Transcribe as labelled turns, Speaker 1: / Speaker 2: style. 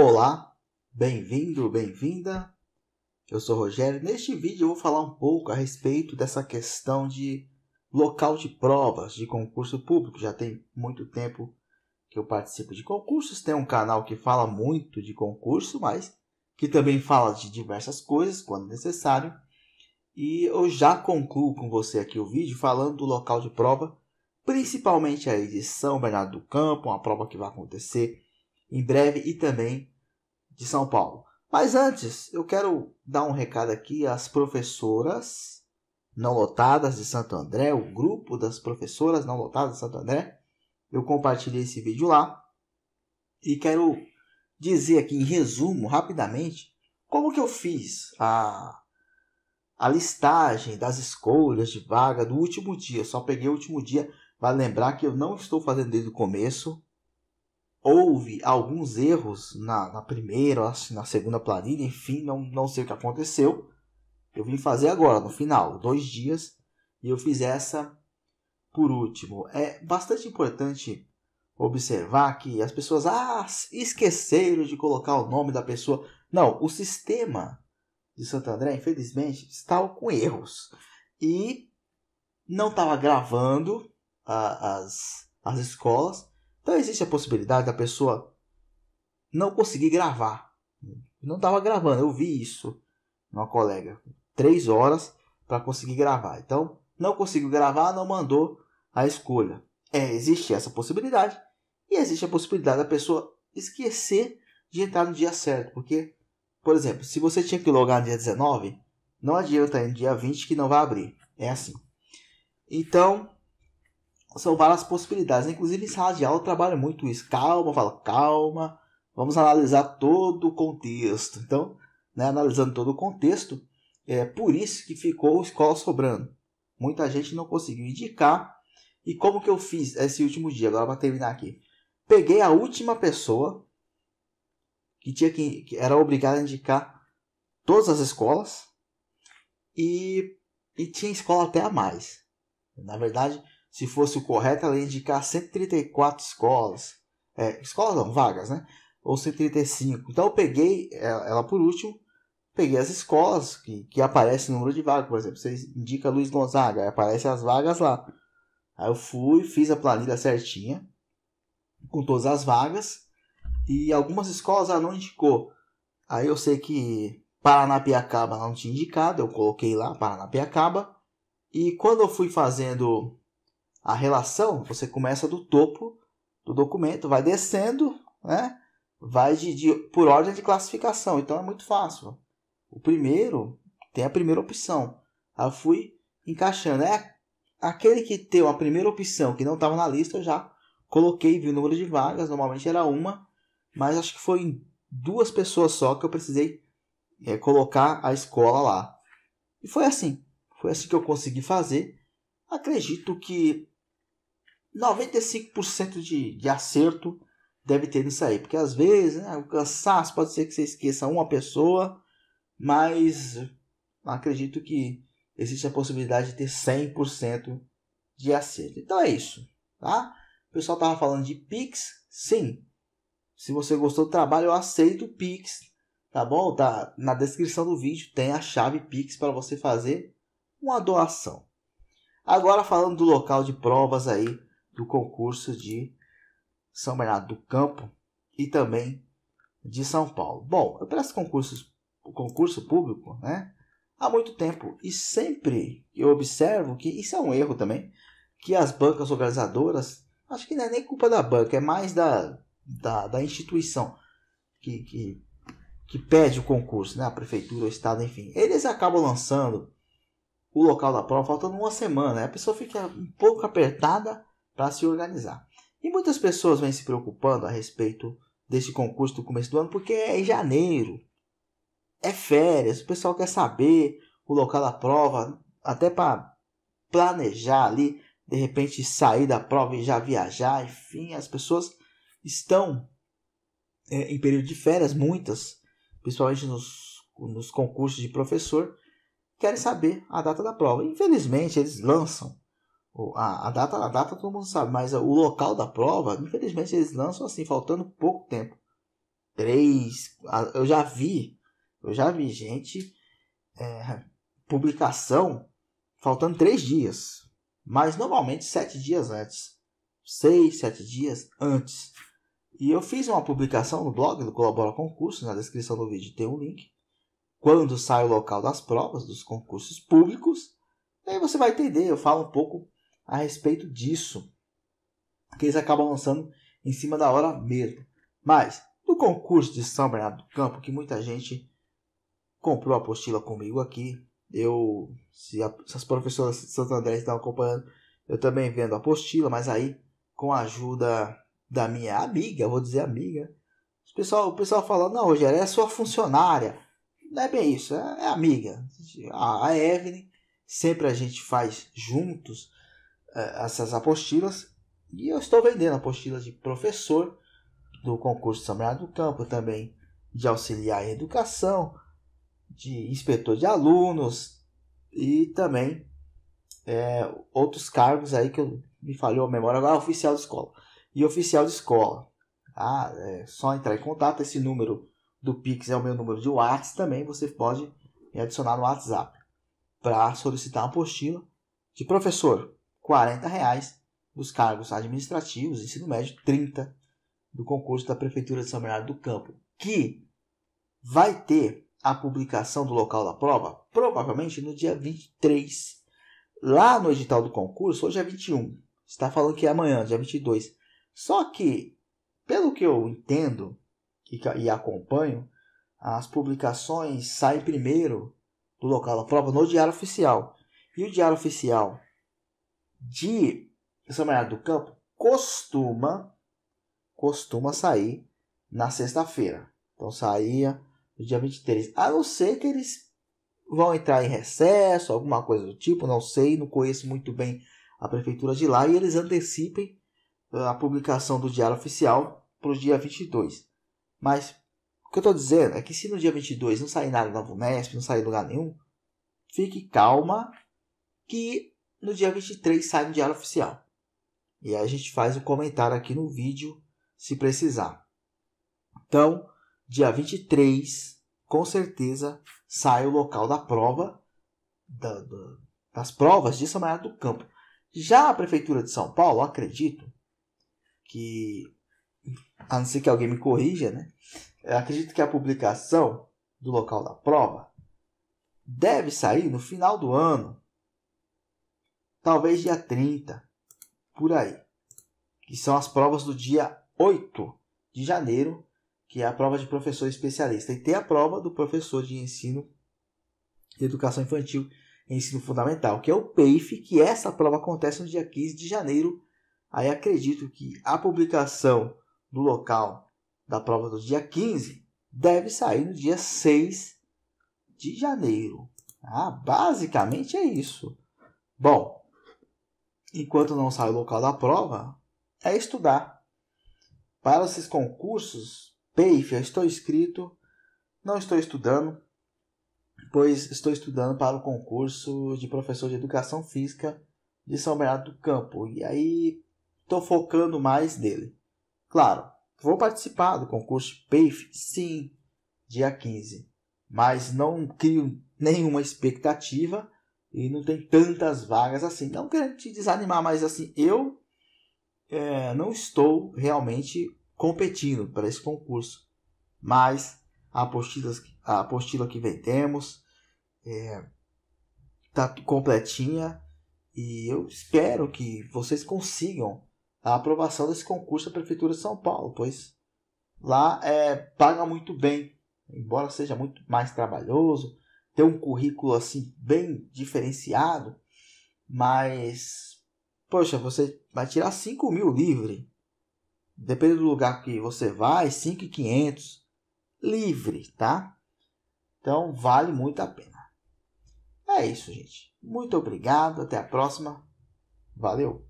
Speaker 1: Olá, bem-vindo, bem-vinda. Eu sou Rogério. Neste vídeo eu vou falar um pouco a respeito dessa questão de local de provas de concurso público. Já tem muito tempo que eu participo de concursos. Tem um canal que fala muito de concurso, mas que também fala de diversas coisas quando necessário. E eu já concluo com você aqui o vídeo falando do local de prova, principalmente a edição Bernardo do Campo, uma prova que vai acontecer em breve e também de São Paulo. Mas antes, eu quero dar um recado aqui às professoras não lotadas de Santo André, o grupo das professoras não lotadas de Santo André. Eu compartilhei esse vídeo lá e quero dizer aqui em resumo, rapidamente, como que eu fiz a, a listagem das escolhas de vaga do último dia. Eu só peguei o último dia. para lembrar que eu não estou fazendo desde o começo houve alguns erros na, na primeira, na segunda planilha, enfim, não, não sei o que aconteceu. Eu vim fazer agora, no final, dois dias, e eu fiz essa por último. É bastante importante observar que as pessoas ah, esqueceram de colocar o nome da pessoa. Não, o sistema de Santo André, infelizmente, estava com erros. E não estava gravando as, as escolas. Então existe a possibilidade da pessoa não conseguir gravar. não estava gravando, eu vi isso uma colega. Três horas para conseguir gravar. Então, não conseguiu gravar, não mandou a escolha. É, existe essa possibilidade. E existe a possibilidade da pessoa esquecer de entrar no dia certo. Porque, por exemplo, se você tinha que logar no dia 19, não adianta ir no dia 20 que não vai abrir. É assim. Então, são várias possibilidades. Né? Inclusive em sala de aula trabalha muito isso. Calma, fala, calma. Vamos analisar todo o contexto. Então, né, analisando todo o contexto, é por isso que ficou escola sobrando. Muita gente não conseguiu indicar. E como que eu fiz esse último dia? Agora para terminar aqui. Peguei a última pessoa que tinha que, que era obrigada a indicar todas as escolas e, e tinha escola até a mais. Na verdade, se fosse o correto, ela ia indicar 134 escolas. É, escolas não, vagas, né? Ou 135. Então eu peguei ela por último, peguei as escolas que, que aparece o número de vagas. Por exemplo, você indica Luiz Gonzaga, aparece as vagas lá. Aí eu fui, fiz a planilha certinha, com todas as vagas, e algumas escolas ela não indicou. Aí eu sei que Paranapiacaba não tinha indicado, eu coloquei lá Paranapiacaba. E quando eu fui fazendo a relação, você começa do topo do documento, vai descendo, né? Vai de, de, por ordem de classificação, então é muito fácil. O primeiro tem a primeira opção. Aí eu fui encaixando. É aquele que tem a primeira opção que não estava na lista, eu já coloquei, vi o número de vagas, normalmente era uma, mas acho que foi duas pessoas só que eu precisei é, colocar a escola lá. E foi assim, foi assim que eu consegui fazer. Acredito que 95% de, de acerto deve ter nisso aí. Porque às vezes, né, o cansaço pode ser que você esqueça uma pessoa, mas acredito que existe a possibilidade de ter 100% de acerto. Então é isso, tá? O pessoal tava falando de Pix, sim. Se você gostou do trabalho, eu aceito o Pix, tá bom? Tá na descrição do vídeo tem a chave Pix para você fazer uma doação. Agora falando do local de provas aí do concurso de São Bernardo do Campo e também de São Paulo. Bom, eu presto concursos, concurso público né, há muito tempo e sempre eu observo que isso é um erro também, que as bancas organizadoras, acho que não é nem culpa da banca, é mais da, da, da instituição que, que, que pede o concurso, né, a prefeitura, o estado, enfim. Eles acabam lançando o local da prova faltando uma semana, né, a pessoa fica um pouco apertada para se organizar. E muitas pessoas vêm se preocupando a respeito desse concurso do começo do ano, porque é em janeiro, é férias, o pessoal quer saber o local da prova, até para planejar ali, de repente sair da prova e já viajar, enfim, as pessoas estão é, em período de férias, muitas, principalmente nos, nos concursos de professor, querem saber a data da prova. Infelizmente, eles lançam a, a, data, a data todo mundo sabe, mas o local da prova, infelizmente, eles lançam assim, faltando pouco tempo. Três. Eu já vi, eu já vi gente, é, publicação, faltando três dias. Mas normalmente sete dias antes. Seis, sete dias antes. E eu fiz uma publicação no blog do Colabora Concurso, na descrição do vídeo tem um link. Quando sai o local das provas, dos concursos públicos. Aí você vai entender, eu falo um pouco a respeito disso, que eles acabam lançando em cima da hora mesmo. Mas, no concurso de São Bernardo do Campo, que muita gente comprou a apostila comigo aqui, eu, se, a, se as professoras de Santo André estão acompanhando, eu também vendo a apostila, mas aí, com a ajuda da minha amiga, vou dizer amiga, o pessoal, o pessoal fala, não, Rogério, é sua funcionária. Não é bem isso, é, é amiga. A, a Evelyn, sempre a gente faz juntos é, essas apostilas e eu estou vendendo apostilas de professor do concurso de São do Campo, também de auxiliar em educação, de inspetor de alunos e também é, outros cargos aí que eu, me falhou a memória agora, é oficial de escola. E oficial de escola. Ah, é só entrar em contato, esse número do Pix é o meu número de WhatsApp também, você pode me adicionar no WhatsApp para solicitar uma apostila de professor, 40 reais dos cargos administrativos, ensino médio 30 do concurso da Prefeitura de São Bernardo do Campo, que vai ter a publicação do local da prova, provavelmente no dia 23. Lá no edital do concurso, hoje é 21, está falando que é amanhã, dia 22. Só que, pelo que eu entendo e, e acompanho, as publicações saem primeiro do local da prova no Diário Oficial. E o Diário Oficial de São Bernardo do Campo costuma costuma sair na sexta-feira. Então saía no dia 23. A não ser que eles vão entrar em recesso, alguma coisa do tipo, não sei, não conheço muito bem a prefeitura de lá e eles antecipem ah, a publicação do diário oficial para o dia 22. Mas o que eu estou dizendo é que se no dia 22 não sair nada da Vunesp, não sair lugar nenhum, fique calma que no dia 23 sai no Diário Oficial. E aí a gente faz um comentário aqui no vídeo, se precisar. Então, dia 23, com certeza, sai o local da prova, da, da, das provas de São Bernardo do Campo. Já a Prefeitura de São Paulo, acredito que, a não ser que alguém me corrija, né? Eu acredito que a publicação do local da prova deve sair no final do ano, talvez dia 30, por aí. Que são as provas do dia 8 de janeiro, que é a prova de professor especialista. E tem a prova do professor de ensino de educação infantil e ensino fundamental, que é o PEIF, que essa prova acontece no dia 15 de janeiro. Aí acredito que a publicação do local da prova do dia 15 deve sair no dia 6 de janeiro. Ah, basicamente é isso. Bom, enquanto não sai o local da prova, é estudar. Para esses concursos, peife, estou inscrito, não estou estudando, pois estou estudando para o concurso de professor de educação física de São Bernardo do Campo, e aí estou focando mais nele. Claro, vou participar do concurso PAIF, sim, dia 15, mas não crio nenhuma expectativa e não tem tantas vagas assim. Não quero te desanimar, mas assim, eu é, não estou realmente competindo para esse concurso. Mas a apostila, a apostila que vendemos está é, tá completinha e eu espero que vocês consigam a aprovação desse concurso da Prefeitura de São Paulo, pois lá é, paga muito bem, embora seja muito mais trabalhoso, ter um currículo assim bem diferenciado, mas poxa, você vai tirar 5 mil livre. Depende do lugar que você vai, 5,500 livre, tá? Então vale muito a pena. É isso, gente. Muito obrigado. Até a próxima. Valeu!